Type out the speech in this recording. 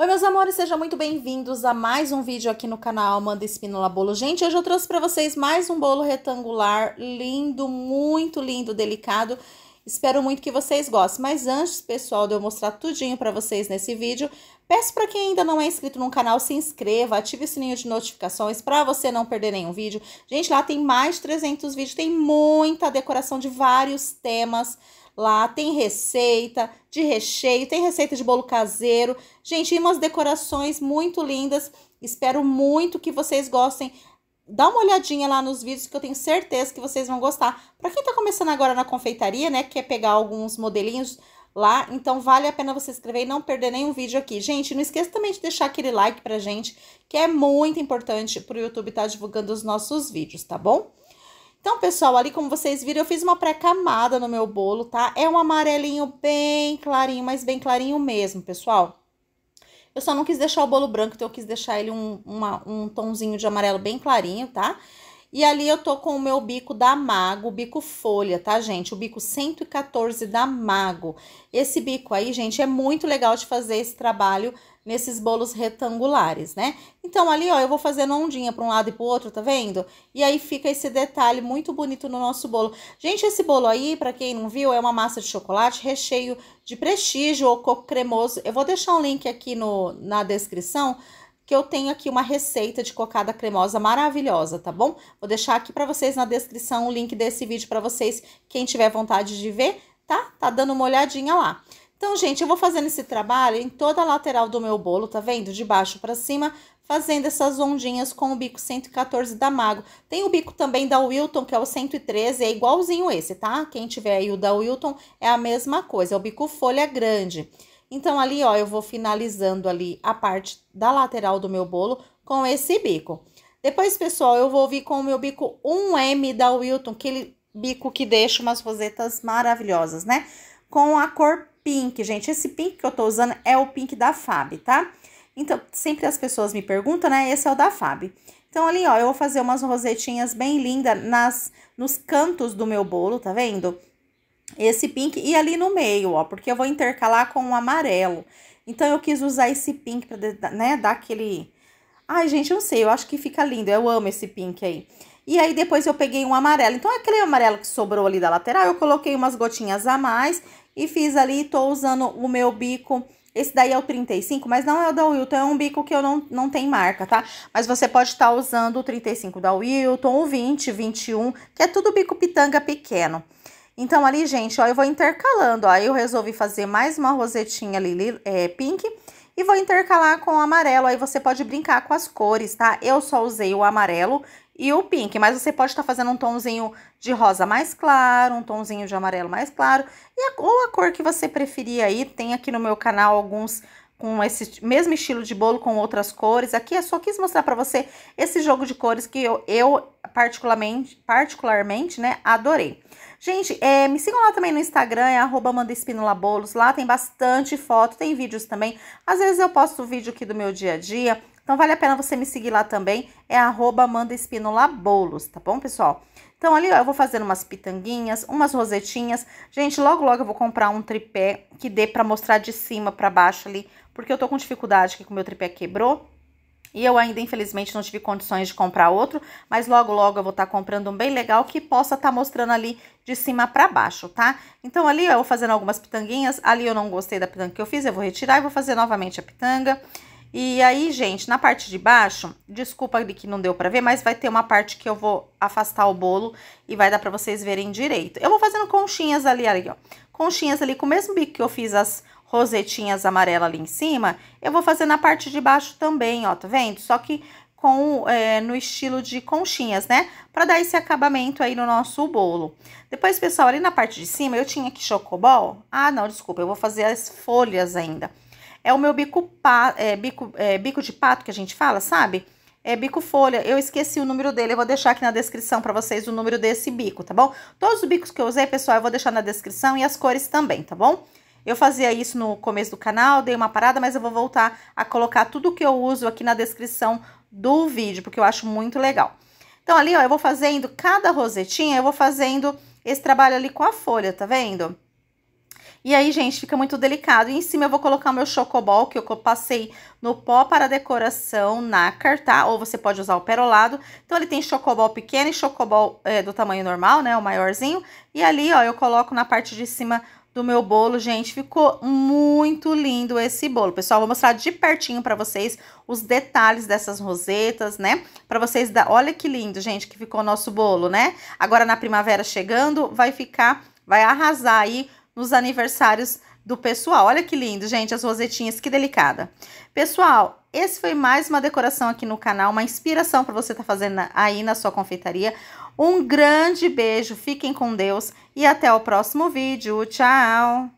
Oi, meus amores, sejam muito bem-vindos a mais um vídeo aqui no canal Amanda Espínola Bolo. Gente, hoje eu trouxe para vocês mais um bolo retangular lindo, muito lindo, delicado. Espero muito que vocês gostem. Mas antes, pessoal, de eu mostrar tudinho para vocês nesse vídeo, peço para quem ainda não é inscrito no canal, se inscreva, ative o sininho de notificações para você não perder nenhum vídeo. Gente, lá tem mais de 300 vídeos, tem muita decoração de vários temas. Lá tem receita de recheio, tem receita de bolo caseiro. Gente, e umas decorações muito lindas. Espero muito que vocês gostem. Dá uma olhadinha lá nos vídeos que eu tenho certeza que vocês vão gostar. Para quem está começando agora na confeitaria, né, quer pegar alguns modelinhos lá, então vale a pena você inscrever e não perder nenhum vídeo aqui. Gente, não esqueça também de deixar aquele like pra gente, que é muito importante pro YouTube estar tá divulgando os nossos vídeos, tá bom? Então, pessoal, ali como vocês viram, eu fiz uma pré-camada no meu bolo, tá? É um amarelinho bem clarinho, mas bem clarinho mesmo, pessoal. Eu só não quis deixar o bolo branco, então eu quis deixar ele um, uma, um tonzinho de amarelo bem clarinho, tá? E ali eu tô com o meu bico da Mago, bico folha, tá, gente? O bico 114 da Mago. Esse bico aí, gente, é muito legal de fazer esse trabalho nesses bolos retangulares, né? Então, ali, ó, eu vou fazendo ondinha para um lado e para o outro, tá vendo? E aí fica esse detalhe muito bonito no nosso bolo. Gente, esse bolo aí, para quem não viu, é uma massa de chocolate, recheio de prestígio ou coco cremoso. Eu vou deixar um link aqui no, na descrição que eu tenho aqui uma receita de cocada cremosa maravilhosa, tá bom? Vou deixar aqui para vocês na descrição o link desse vídeo para vocês, quem tiver vontade de ver, tá? Tá dando uma olhadinha lá. Então, gente, eu vou fazendo esse trabalho em toda a lateral do meu bolo, tá vendo? De baixo para cima, fazendo essas ondinhas com o bico 114 da Mago. Tem o bico também da Wilton, que é o 113, é igualzinho esse, tá? Quem tiver aí o da Wilton, é a mesma coisa, é o bico folha grande. Então, ali, ó, eu vou finalizando ali a parte da lateral do meu bolo com esse bico. Depois, pessoal, eu vou vir com o meu bico 1M da Wilton, aquele bico que deixa umas rosetas maravilhosas, né? Com a cor pink, gente. Esse pink que eu tô usando é o pink da Fab, tá? Então, sempre as pessoas me perguntam, né? Esse é o da Fab. Então, ali, ó, eu vou fazer umas rosetinhas bem lindas nas, nos cantos do meu bolo, tá vendo? Esse pink e ali no meio, ó, porque eu vou intercalar com o amarelo. Então, eu quis usar esse pink pra, né, dar aquele... Ai, gente, eu não sei, eu acho que fica lindo, eu amo esse pink aí. E aí, depois eu peguei um amarelo. Então, aquele amarelo que sobrou ali da lateral, eu coloquei umas gotinhas a mais e fiz ali, tô usando o meu bico... Esse daí é o 35, mas não é o da Wilton, é um bico que eu não, não tem marca, tá? Mas você pode estar tá usando o 35 da Wilton, o 20, 21, que é tudo bico pitanga pequeno. Então, ali, gente, ó, eu vou intercalando, ó. Eu resolvi fazer mais uma rosetinha ali, é, pink, e vou intercalar com o amarelo. Aí você pode brincar com as cores, tá? Eu só usei o amarelo e o pink, mas você pode estar tá fazendo um tomzinho de rosa mais claro, um tomzinho de amarelo mais claro, e a, ou a cor que você preferir aí, tem aqui no meu canal alguns com esse mesmo estilo de bolo com outras cores. Aqui eu é só quis mostrar para você esse jogo de cores que eu, eu particularmente, particularmente, né, adorei. Gente, é, me sigam lá também no Instagram, é arroba mandaespinolabolos, lá tem bastante foto, tem vídeos também. Às vezes eu posto vídeo aqui do meu dia a dia, então vale a pena você me seguir lá também, é arroba mandaespinolabolos, tá bom, pessoal? Então, ali ó, eu vou fazer umas pitanguinhas, umas rosetinhas. Gente, logo, logo eu vou comprar um tripé que dê pra mostrar de cima pra baixo ali, porque eu tô com dificuldade aqui que o meu tripé quebrou. E eu ainda, infelizmente, não tive condições de comprar outro, mas logo, logo eu vou estar tá comprando um bem legal que possa estar tá mostrando ali de cima para baixo, tá? Então, ali eu vou fazendo algumas pitanguinhas, ali eu não gostei da pitanga que eu fiz, eu vou retirar e vou fazer novamente a pitanga. E aí, gente, na parte de baixo, desculpa que não deu pra ver, mas vai ter uma parte que eu vou afastar o bolo e vai dar pra vocês verem direito. Eu vou fazendo conchinhas ali, ali ó. Conchinhas ali com o mesmo bico que eu fiz as rosetinhas amarela ali em cima, eu vou fazer na parte de baixo também, ó, tá vendo? Só que com é, no estilo de conchinhas, né? Pra dar esse acabamento aí no nosso bolo. Depois, pessoal, ali na parte de cima, eu tinha aqui chocobol. Ah, não, desculpa, eu vou fazer as folhas ainda. É o meu bico, pa, é, bico, é, bico de pato que a gente fala, sabe? É bico folha, eu esqueci o número dele, eu vou deixar aqui na descrição para vocês o número desse bico, tá bom? Todos os bicos que eu usei, pessoal, eu vou deixar na descrição e as cores também, tá bom? Eu fazia isso no começo do canal, dei uma parada, mas eu vou voltar a colocar tudo que eu uso aqui na descrição do vídeo, porque eu acho muito legal. Então, ali, ó, eu vou fazendo cada rosetinha, eu vou fazendo esse trabalho ali com a folha, tá vendo? E aí, gente, fica muito delicado. E em cima eu vou colocar o meu chocobol, que eu passei no pó para decoração nácar, tá? Ou você pode usar o perolado. Então, ele tem chocobol pequeno e chocobol é, do tamanho normal, né? O maiorzinho. E ali, ó, eu coloco na parte de cima do meu bolo, gente. Ficou muito lindo esse bolo. Pessoal, vou mostrar de pertinho para vocês os detalhes dessas rosetas, né? Para vocês dar... Olha que lindo, gente, que ficou o nosso bolo, né? Agora na primavera chegando, vai ficar... Vai arrasar aí nos aniversários do pessoal. Olha que lindo, gente, as rosetinhas, que delicada. Pessoal, esse foi mais uma decoração aqui no canal, uma inspiração para você estar tá fazendo aí na sua confeitaria. Um grande beijo, fiquem com Deus e até o próximo vídeo. Tchau!